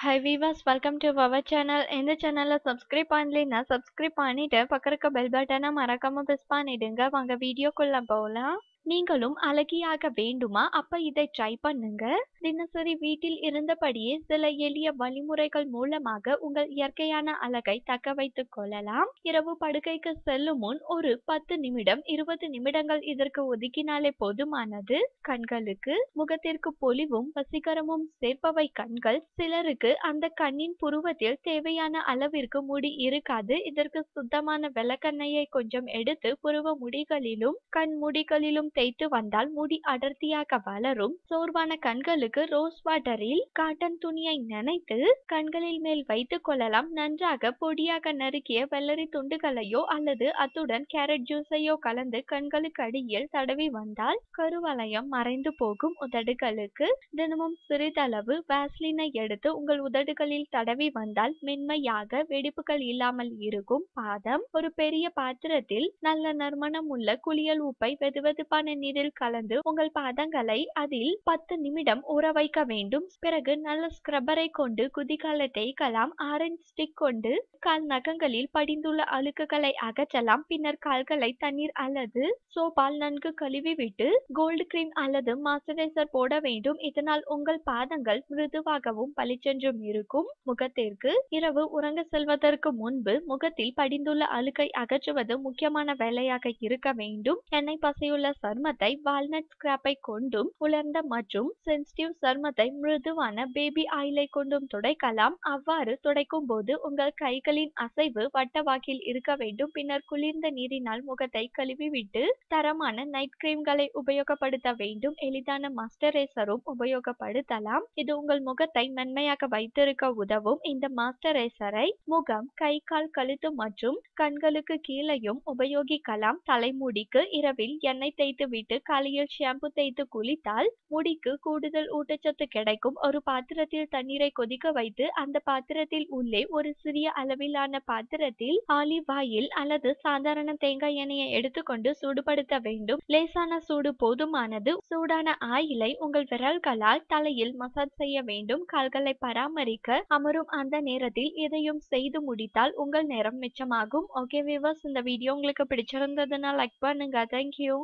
high வீவாஸ் welcome to our channel இந்த சேனலை சப்ஸ்கிரைப் பண்ணலைன்னா சப்ஸ்கிரைப் பண்ணிவிட்டு பக்கம் இருக்க பெல் பட்டனை மறக்காமல் ப்ரெஸ் பண்ணிவிடுங்க வாங்க வீடியோக்குள்ளே போகலாம் நீங்களும் அழகியாக வேண்டுமா அப்ப இதை ட்ரை பண்ணுங்க தினசரி வீட்டில் இருந்தபடியே சில எளிய வழிமுறைகள் மூலமாக உங்கள் இயற்கையான அழகை தக்க வைத்துக் கொள்ளலாம் இரவு படுக்கைக்கு செல்லும் முன் ஒரு பத்து நிமிடம் இருபது நிமிடங்கள் இதற்கு ஒதுக்கினாலே போதுமானது கண்களுக்கு முகத்திற்கு பொலிவும் வசீகரமும் சேர்ப்பவை கண்கள் சிலருக்கு அந்த கண்ணின் புருவத்தில் தேவையான அளவிற்கு முடி இருக்காது இதற்கு சுத்தமான விளக்கண்ணையை கொஞ்சம் எடுத்து புருவ முடிகளிலும் கண் முடிகளிலும் தேய்த்து வந்தால் முடி அடர்த்தியாக வளரும் சோர்வான கண்களுக்கு ரோஸ் வாட்டரில் காட்டன் துணியை நனைத்து கண்களில் மேல் வைத்து கொள்ளலாம் நன்றாக பொடியாக நறுக்கிய வெள்ளரி துண்டுகளையோ அல்லது அத்துடன் கேரட் ஜூஸையோ கலந்து கண்களுக்கு அடியில் தடவி வந்தால் கருவளையம் மறைந்து போகும் உதடுகளுக்கு தினமும் சிறிதளவு வேஸ்லினை எடுத்து உங்கள் உதடுகளில் தடவி வந்தால் மென்மையாக வெடிப்புகள் இல்லாமல் இருக்கும் பாதம் ஒரு பெரிய பாத்திரத்தில் நல்ல நறுமணம் உள்ள குளியல் உப்பை வெதுவெதுப்பான சூடான நீரில் கலந்து உங்கள் பாதங்களை அதில் பத்து நிமிடம் ஊற வைக்க வேண்டும் பிறகு நல்ல ஸ்க்ரப்பரை கொண்டு குதிகால தேய்க்கலாம் ஆரஞ்சு ஸ்டிக் கொண்டு கால் நகங்களில் படிந்துள்ள அழுக்குகளை அகற்றலாம் பின்னர் கால்களை தண்ணீர் அல்லது சோப்பால் நன்கு கழுவி விட்டு கோல்டு கிரீம் அல்லது மாஸ்டரைசர் போட வேண்டும் இதனால் உங்கள் பாதங்கள் மிருதுவாகவும் பளிச்சென்றும் இருக்கும் முகத்திற்கு இரவு உறங்க செல்வதற்கு முன்பு முகத்தில் படிந்துள்ள அழுக்கை அகற்றுவது முக்கியமான வேலையாக இருக்க வேண்டும் எண்ணெய் பசையுள்ள சர்மத்தை வால்நட் ஸ்கிராப்பை கொண்டும் உலர்ந்த மற்றும் சென்சிட்டிவ் சர்மத்தை மிருதுவான பேபி ஆயிலை கொண்டும் துடைக்கலாம் அவ்வாறு துடைக்கும் போது உங்கள் கைகளின் அசைவு வட்டவாக்கில் இருக்க வேண்டும் பின்னர் குளிர்ந்த நீரினால் முகத்தை கழுவிவிட்டு தரமான நைட் கிரீம்களை உபயோகப்படுத்த வேண்டும் எளிதான மாஸ்டரைசரும் உபயோகப்படுத்தலாம் இது உங்கள் முகத்தை மென்மையாக வைத்திருக்க உதவும் இந்த மாஸ்டரைசரை முகம் கை கால் கழுத்து மற்றும் கண்களுக்கு கீழையும் உபயோகிக்கலாம் தலைமுடிக்கு இரவில் எண்ணெய் தேய்த்து விட்டு காலையில் ஷாம்பு தேய்த்து குளித்தால் முடிக்கு கூடுதல் ஊட்டச்சத்து கிடைக்கும் ஒரு பாத்திரத்தில் தண்ணீரை கொதிக்க வைத்து அந்த பாத்திரத்தில் உள்ளே ஒரு சிறிய அளவிலான பாத்திரத்தில் ஆலிவ் ஆயில் அல்லது சாதாரண தேங்காய் எண்ணெயை எடுத்துக்கொண்டு சூடுபடுத்த வேண்டும் லேசான சூடு போதுமானது சூடான ஆயிலை உங்கள் விரல்களால் தலையில் மசாஜ் செய்ய வேண்டும் கால்களை பராமரிக்க அமரும் அந்த நேரத்தில் இதையும் செய்து முடித்தால் உங்கள் நேரம் மிச்சமாகும் ஓகே வீவர்ஸ் இந்த வீடியோ உங்களுக்கு பிடிச்சிருந்ததுன்னா லைக் பண்ணுங்க தேங்க்யூ